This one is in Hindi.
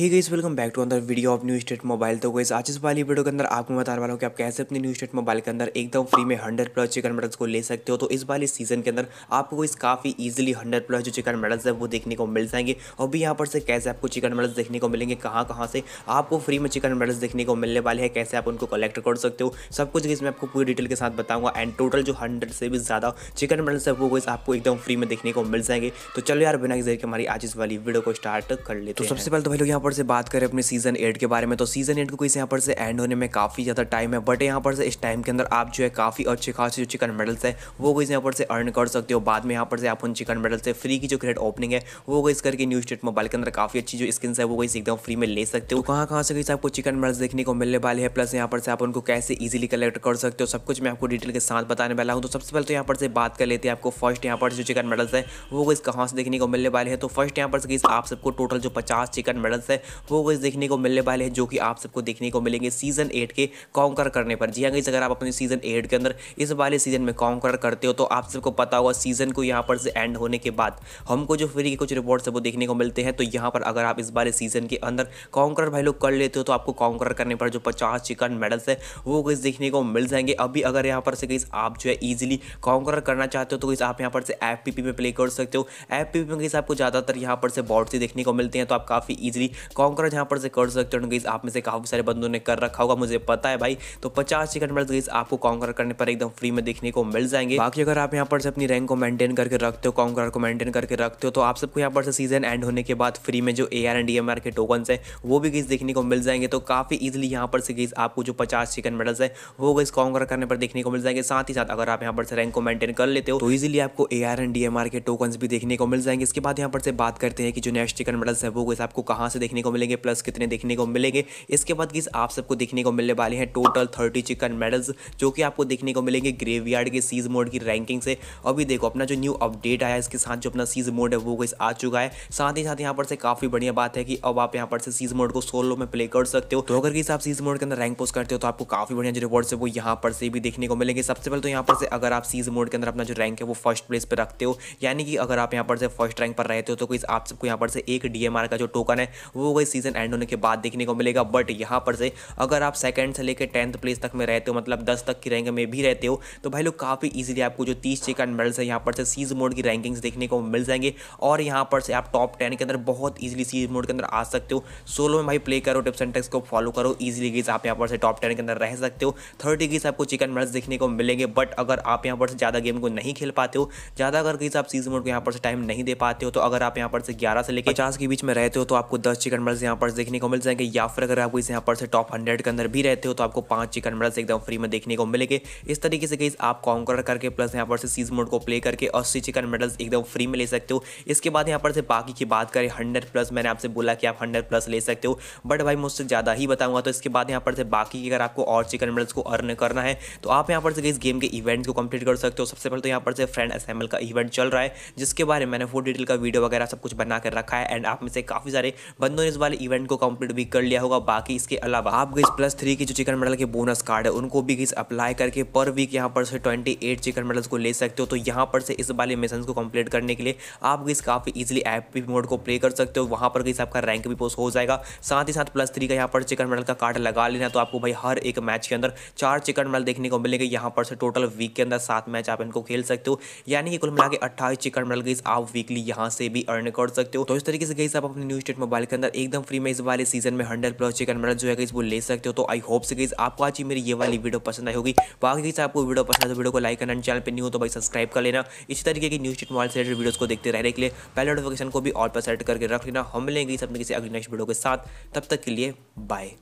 hey guys welcome back to another video of New State Mobile तो गाइस आज इस वाली वीडियो के अंदर आपको बता रहा हूँ कि आप कैसे अपने न्यू स्टेट मोबाइल के अंदर एकदम फ्री में हंड्रेड प्लस चिकन मेडल्स को ले सकते हो तो इस वाले सीजन के अंदर आपको इस काफ़ी इजीली हंड्रेड प्लस जो चिकन मेडल्स है वो देखने को मिल जाएंगे और भी यहाँ पर से कैसे आपको चिकन मेडल्स देखने को मिलेंगे कहाँ कहाँ से आपको फ्री में चिकन मेडल्स देखने को मिलने वाले हैं कैसे आप उनको कलेक्ट कर सकते हो सब कुछ इसमें आपको पूरी डिटेल के साथ बताऊंगा एंड टोटल जो हंड्रेड से भी ज़्यादा चिकन मेडल्स है वो गाइस आपको एकदम फ्री में देखने को मिल जाएंगे तो चलो यार बिना किसी हमारी आज इस वाली वीडियो को स्टार्ट कर लेते तो सबसे पहले तो भाई लोग यहाँ पर पर से बात करें अपने सीजन एट के बारे में तो सीजन एट को इस यहाँ पर से एंड होने में काफ़ी ज़्यादा टाइम है बट यहाँ पर से इस टाइम के अंदर आप जो है काफ़ी अच्छे खास जो चिकन मेडल्स है वो कुछ यहाँ पर से अर्न कर सकते हो बाद में यहाँ पर से आप उन चिकन मेडल से फ्री की जो ग्रेट ओपनिंग है वो इस करके न्यू स्टेट मोबाइल के अंदर काफ़ी अच्छी जो स्किन है वो गई एकदम फ्री में ले सकते हो तो कहाँ कहाँ से कहीं आपको चिकन मेडल्स देखने को मिलने वाले हैं प्लस यहाँ पर से आप उनको कैसे इजिली कलेक्ट कर सकते हो सब कुछ मैं आपको डिटेल के साथ बताने वाला हूँ तो सबसे पहले तो यहाँ पर से बात कर लेते हैं आपको फर्स्ट यहाँ पर जो चिकन मेडल्स है वो इस कहाँ से देखने को मिलने वाले हैं तो फर्स्ट यहाँ पर आप सबको टोटल जो पचास चिकन मेडल्स है वो गाइज देखने को मिलने वाले हैं जो कि आप सबको देखने को मिलेंगे सीजन एट के कॉन्कर करने पर जी हाँ गाइज अगर आप अपने सीजन एट के अंदर इस वाले सीजन में कॉन्कर करते हो तो आप सबको पता होगा सीजन को यहाँ पर से एंड होने के बाद हमको जो फ्री के कुछ रिपोर्ट्स है वो देखने को मिलते हैं तो यहाँ पर अगर आप इस वाले सीजन के अंदर कॉन्कर भाई लोग कर लेते हो तो आपको कॉन्कर करने पर जो पचास चिकन मेडल्स है वो गाइज देखने को मिल जाएंगे अभी अगर यहाँ पर से गई आप जो है ईजिली कॉन्कर करना चाहते हो तो गई आप यहाँ पर से एफ में प्ले कर सकते हो एफ में गई आपको ज़्यादातर यहाँ पर से बॉट ही देखने को मिलते हैं तो आप काफ़ी ईजिली कॉन्कर यहाँ पर से कर सकते हो गई आप में से काफ़ी सारे बंदों ने कर रखा होगा मुझे पता है भाई तो पचास चिकन मेडल्स गई आपको कॉन्कर करने पर एकदम फ्री में देखने को मिल जाएंगे बाकी अगर आप यहाँ पर से अपनी रैंक को मेंटेन करके रखते हो कॉन्कर को मेंटेन करके रखते हो तो आप सबको यहाँ पर से सीजन एंड होने के बाद फ्री में जो A R and D M R के टोकन है वो भी गई देखने को मिल जाएंगे तो काफ़ी इजिली यहाँ पर से गई आपको जो पचास चिकन मेडल्स है वो गई कॉन्कर करने पर देखने को मिल जाएंगे साथ ही साथ अगर आप यहाँ पर से रैंक को मेंटेन कर लेते हो तो इजिली आपको ए आर एंड डी के टोकन भी देखने को मिल जाएंगे इसके बाद यहाँ पर से बात करते हैं कि जो नेक्स्ट चिकन मेडल्स है वो गई आपको कहाँ से देखने को मिलेंगे प्लस कितने देखने को मिलेंगे इसके बाद किस आप सबको देखने को मिलने वाले हैं टोटल थर्टी चिकन मेडल्स जो कि आपको देखने को मिलेंगे ग्रेवयार्ड के सीज मोड की रैंकिंग से अभी देखो अपना जो न्यू अपडेट आया इसके साथ जो अपना सीज मोड है वो गई आ चुका है साथ ही साथ यहाँ पर से काफ़ी बढ़िया बात है कि अब आप यहाँ पर से सीज मोड को सोलो में प्ले कर सकते हो तो अगर किस आप सीज मोड के अंदर रैंक पोस्ट करते हो तो आपको काफ़ी बढ़िया जो रिवॉर्ड्स है वो यहाँ पर से भी देखने को मिलेंगे सबसे पहले तो यहाँ पर से अगर आप सीज मोड के अंदर अपना जो रैंक है वो फर्स्ट प्लेस पर रखते हो यानी कि अगर आप यहाँ पर से फर्स्ट रैंक पर रहते हो तो कोई आप सबको यहाँ पर से एक डीएमआर का जो टोकन है वो गई सीजन एंड होने के बाद देखने को मिलेगा बट यहाँ पर से अगर आप सेकेंड से लेकर टेंथ प्लेस तक में रहते हो मतलब दस तक की रैंक में भी रहते हो तो भाई लोग काफ़ी ईजिली आपको जो तीस चिकन मेडल्स है यहाँ पर से सीज मोड की रैंकिंग्स देखने को मिल जाएंगे और यहाँ पर से आप टॉप टेन के अंदर बहुत ईजिली सीज मोड के अंदर आ सकते हो सोलो में भाई प्ले करो टिप्स एंड टेक्स को फॉलो करो ईजिली गीज आप यहाँ पर से टॉप टेन के अंदर रह सकते हो थर्टी गीज आपको चिकन मेडल्स देखने को मिलेंगे बट अगर आप यहाँ पर से ज़्यादा गेम को नहीं खेल पाते हो ज़्यादा अगर गीज आप सीज मोड को यहाँ पर से टाइम नहीं दे पाते हो तो अगर आप यहाँ पर से ग्यारह से लेकर पचास के बीच में रहते हो तो आपको दस चिकन बर्ड्स यहाँ पर देखने को मिल जाएंगे या फिर अगर आप इस यहाँ पर से टॉप हंड्रेड के अंदर भी रहते हो तो आपको पाँच चिकन बर्ड्स एकदम फ्री में देखने को मिलेंगे इस तरीके से गई आप कॉन्कर करके प्लस यहाँ पर से सीज मोड को प्ले करके अस्सी चिकन मेडल्स एकदम फ्री में ले सकते हो इसके बाद यहाँ पर से बाकी की बात करें हंड्रेड प्लस मैंने आपसे बोला कि आप हंड्रेड प्लस ले सकते हो बट भाई मुझसे ज़्यादा ही बताऊंगा तो इसके बाद यहाँ पर से बाकी अगर आपको और चिकन मेडल्स को अर्न करना है तो आप यहाँ पर से इस गेम के इवेंट को कंप्लीट कर सकते हो सबसे पहले तो यहाँ पर से फ्रेंड असेंबल का इवेंट चल रहा है जिसके बारे में मैंने फुल डिटेल का वीडियो वगैरह सब कुछ बना कर रखा है एंड आप में से काफ़ी सारे बंदों दोनों तो इस वाले इवेंट को कंप्लीट भी कर लिया होगा बाकी इसके अलावा आप गई प्लस थ्री के जो चिकन मेडल के बोनस कार्ड है उनको भी गई अप्लाई करके पर वीक यहाँ पर से ट्वेंटी एट चिकन मेडल्स को ले सकते हो तो यहाँ पर से इस वाले मिशन को कंप्लीट करने के लिए आप गई काफ़ी ईजिली ऐप मोड को प्ले कर सकते हो वहाँ पर गई आपका रैंक भी पोस्ट हो जाएगा साथ ही साथ प्लस थ्री का यहाँ पर चिकन मेडल का कार्ड लगा लेना तो आपको भाई हर एक मैच के अंदर चार चिकन मेडल देखने को मिलेंगे यहाँ पर से टोटल वीक के अंदर सात मैच आप इनको खेल सकते हो यानी कि कुल मिला के अट्ठाईस चिकन मेडल गई आप वीकली यहाँ से भी अर्न कर सकते हो तो इस तरीके से गई आप अपने न्यू स्टेट मोबाइल के अंदर अगर एकदम फ्री में इस वाले सीजन में हंड्रेड प्लस चिकन मटन जो है वो ले सकते हो तो आई होप से गई आपको आज मेरी ये वाली वीडियो पसंद आई होगी बाकी आपको वीडियो पसंद आए तो वीडियो को लाइक करना चैनल पर नहीं हो तो भाई सब्सक्राइब कर लेना इसी तरीके की न्यूज चिट मोबाइल से वीडियोज़ को देखते रहने के लिए पहले नोटिफिकेशन को भी ऑल पर सेट करके रख लेना हम लेंगे अपने किसी अगली नेक्स्ट वीडियो के साथ तब तक के लिए बाय